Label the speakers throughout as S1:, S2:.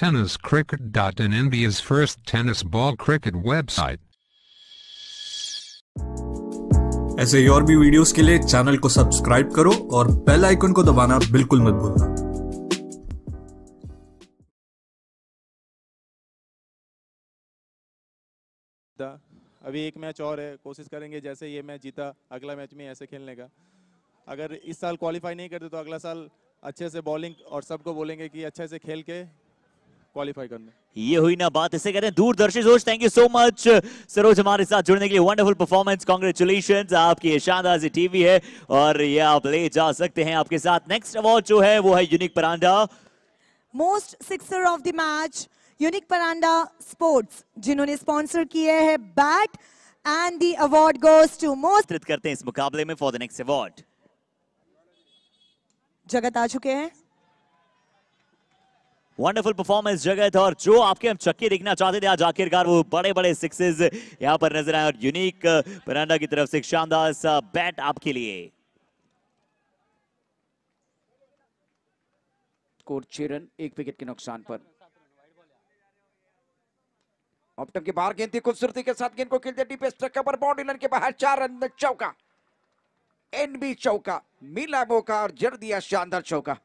S1: Tennis Cricket.in India's first tennis ball cricket
S2: website. ऐसे ही और भी वीडियोस के लिए चैनल को सब्सक्राइब करो और बेल आइकन को दबाना बिल्कुल मत भूलना अभी एक मैच और है कोशिश करेंगे जैसे ये मैच जीता अगला मैच में ऐसे खेलने का अगर इस साल क्वालिफाई नहीं करते तो अगला साल अच्छे से बॉलिंग और सबको बोलेंगे कि अच्छे से खेल के क्वालिफाई करने
S1: ये हुई ना बात इसे कहते हैं दूरदर्शी सोच thank you so much Saroj हमारे साथ जुड़ने के लिए वंडरफुल परफॉर्मेंस कॉन्ग्रेचुलेशन आपकी शानदार टीवी है और ये आप ले जा सकते हैं आपके साथ नेक्स्ट अवार्ड जो है वो है unique Paranda most sixer of the match unique Paranda sports जिन्होंने स्पॉन्सर किए है bat and the award goes to most करते हैं इस मुकाबले में फॉर द नेक्स्ट अवार्ड जगत आ चुके हैं वंडरफुल परफॉर्मेंस जगह था और जो आपके हम चक्के देखना चाहते थे आज आखिरकार वो बड़े बड़े सिक्सेस यहाँ पर नजर आए और यूनिक परांडा uh, की तरफ से शानदार सा बैट आपके लिए
S2: कोरचेरन एक विकेट के नुकसान पर ऑप्टन के बाहर गेंद थी खूबसूरती के साथ गेंद को खेलते डीप स्ट्रक पर बाउंड्री लाइन के बाहर चार रन चौका एनबी चौका मिला मौका और जड़ दिया शानदार चौका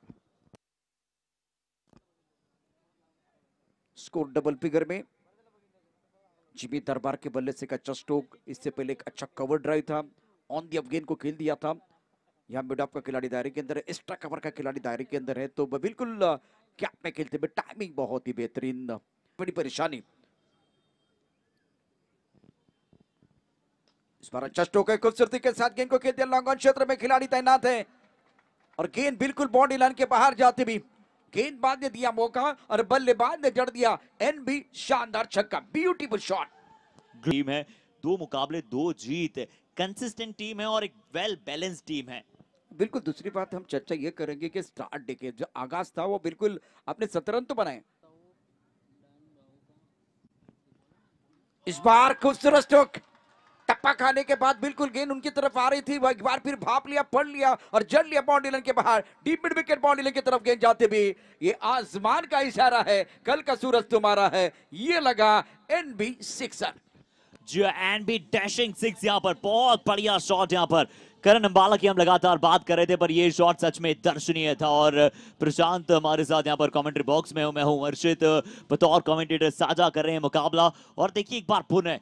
S2: स्कोर डबल फिगर में जिमी दरबार के बल्ले से का अच्छा चस्टोक इससे पहले एक अच्छा कवर ड्राइव था ऑन दी अफगेन को खेल दिया था यहाँ मिड ऑफ का खिलाड़ी दायरे के अंदर एक्स्ट्रा कवर का खिलाड़ी दायरे के अंदर है तो बिल्कुल कैप में खेलते हुए टाइमिंग बहुत ही बेहतरीन बड़ी परेशानी इस बार अच्छा खूबसूरती के साथ गेंद को खेल दिया लॉन्ग क्षेत्र में खिलाड़ी तैनात है और गेंद बिल्कुल बॉन्डी लाइन के बाहर जाते भी गेंदबाज ने दिया मौका और बल्लेबाज ने जड़ दिया एन भी शानदार छक्का ब्यूटीफुल शॉट टीम है दो मुकाबले दो जीत कंसिस्टेंट टीम है और एक वेल बैलेंस टीम है बिल्कुल दूसरी बात हम चर्चा ये करेंगे कि स्टार्ट देखिए जो आगाज था वो बिल्कुल अपने सतरन तो बनाए इस बार खूबसूरत थप्पा खाने के बाद बिल्कुल गेंद उनकी तरफ आ रही थी वह एक बार फिर भाप लिया पढ़ लिया और जड़ लिया बाउंड्री के बाहर डीप मिड विकेट बाउंड्री की तरफ गेंद जाते भी ये आजमान का इशारा है कल का सूरज तुम्हारा है ये लगा एन बी सिक्सर
S1: जो एन बी डैशिंग सिक्स यहाँ पर बहुत बढ़िया शॉट यहाँ पर करण अंबाला की हम लगातार बात कर रहे थे पर ये शॉट सच में दर्शनीय था और प्रशांत हमारे साथ यहाँ पर कमेंट्री बॉक्स में हूँ मैं हूँ अर्षित बतौर कमेंटेटर साझा कर रहे हैं मुकाबला और देखिए एक बार पुनः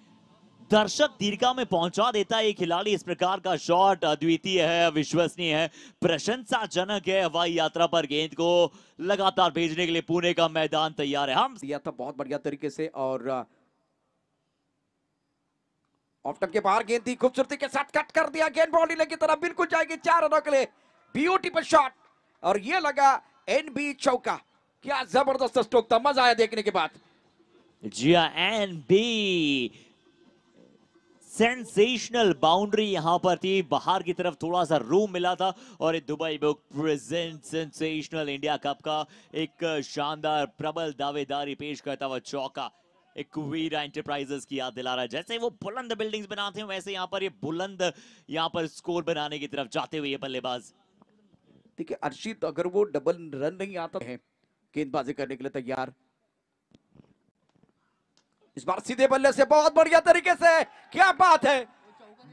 S1: दर्शक दीर्घा में पहुंचा देता है ये खिलाड़ी इस प्रकार का शॉट अद्वितीय है विश्वसनीय है प्रशंसाजनक है हवाई यात्रा पर गेंद को लगातार भेजने के लिए
S2: पुणे का मैदान तैयार है हम यह था तो बहुत बढ़िया तरीके से और ऑप्टन के बाहर गेंद थी खूबसूरती के साथ कट कर दिया गेंद बॉडी की तरफ बिल्कुल जाएगी चार रनों के लिए ब्यूटीफुल शॉट और यह लगा एन बी चौका क्या जबरदस्त स्ट्रोक था मजा आया देखने के बाद
S1: जी एन हाँ, बी सेंसेशनल बाउंड्री यहां पर थी बाहर की तरफ थोड़ा सा रूम मिला था और Dubai book present sensational India cup का एक शानदार प्रबल दावेदारी पेश करता हुआ चौका वीरा एंटरप्राइजेस की याद दिला रहा है जैसे वो बुलंद बिल्डिंग्स बनाते हैं वैसे यहाँ पर ये बुलंद यहाँ पर स्कोर बनाने की तरफ जाते
S2: हुए बल्लेबाज देखिए अर्शित अगर वो डबल रन नहीं आता है गेंदबाजी करने के लिए तैयार इस बार सीधे बल्ले से बहुत बढ़िया तरीके से क्या बात है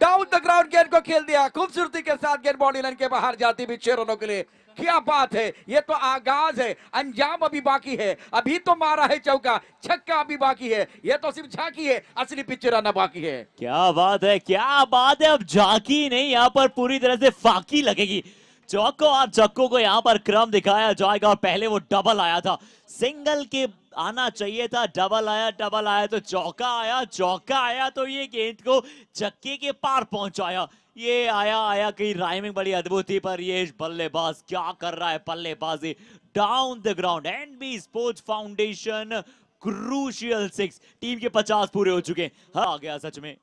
S2: डाउन द ग्राउंड गेंद को खेल दिया खूबसूरती के साथ गेंद बॉडी लाइन के बाहर जाती भी छह रनों के लिए क्या बात है ये तो आगाज है अंजाम अभी बाकी है अभी तो मारा है चौका छक्का अभी बाकी है ये तो सिर्फ झाकी है असली पिक्चर आना बाकी है
S1: क्या बात है क्या बात है अब झाकी नहीं यहाँ पर पूरी तरह से फाकी लगेगी चौको आप चक्को को यहां पर क्रम दिखाया जाएगा पहले वो डबल आया था सिंगल के आना चाहिए था डबल आया डबल आया तो चौका आया चौका आया तो ये गेंद को चक्के के पार पहुंचाया ये आया आया कहीं राइमिंग बड़ी अद्भुत थी पर ये बल्लेबाज क्या कर रहा है बल्लेबाजी down the ground and B sports foundation crucial six team के पचास पूरे हो चुके हाँ आ गया सच में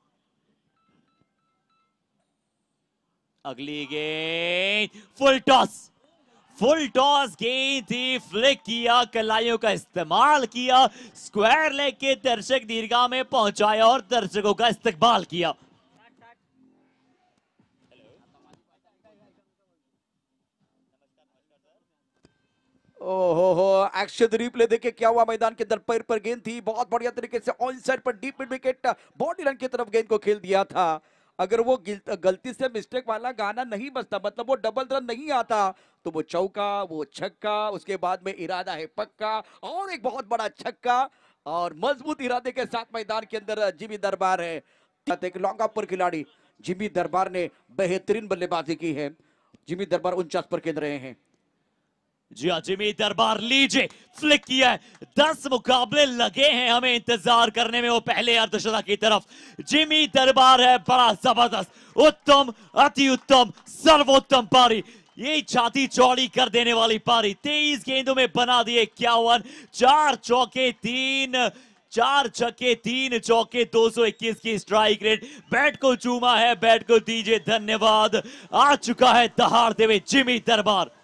S1: अगली गेंद फुल टॉस फुल टॉस गेंद थी फ्लिक किया कलाइयों का इस्तेमाल किया स्क्वायर लेग के दर्शक दीर्घा में पहुंचाया और दर्शकों का इस्तेमाल किया
S2: ओहो हो एक्शन रिप्ले देखे क्या हुआ मैदान के अंदर पैर पर गेंद थी बहुत बढ़िया तरीके से ऑन साइड पर डीप मिड विकेट बॉडी रन की तरफ गेंद को खेल दिया था अगर वो गलती से मिस्टेक वाला गाना नहीं बजता मतलब वो डबल रन नहीं आता तो वो चौका वो छक्का उसके बाद में इरादा है पक्का और एक बहुत बड़ा छक्का और मजबूत इरादे के साथ मैदान के अंदर जिमी दरबार है एक लॉन्ग पर खिलाड़ी जिमी दरबार ने बेहतरीन बल्लेबाजी की है जिमी दरबार उनचास पर खेल रहे हैं
S1: जी हाँ जिमी दरबार लीजिए फ्लिक किया है दस मुकाबले लगे हैं हमें इंतजार करने में वो पहले अर्धशतक की तरफ जिमी दरबार है बड़ा जबरदस्त उत्तम अति उत्तम सर्वोत्तम पारी ये छाती चौड़ी कर देने वाली पारी तेईस गेंदों में बना दिए इक्यावन चार चौके तीन चार छक्के तीन चौके 221 की स्ट्राइक रेट बैट को चूमा है बैट को दीजिए धन्यवाद आ चुका है
S2: दहाड़ते हुए जिमी दरबार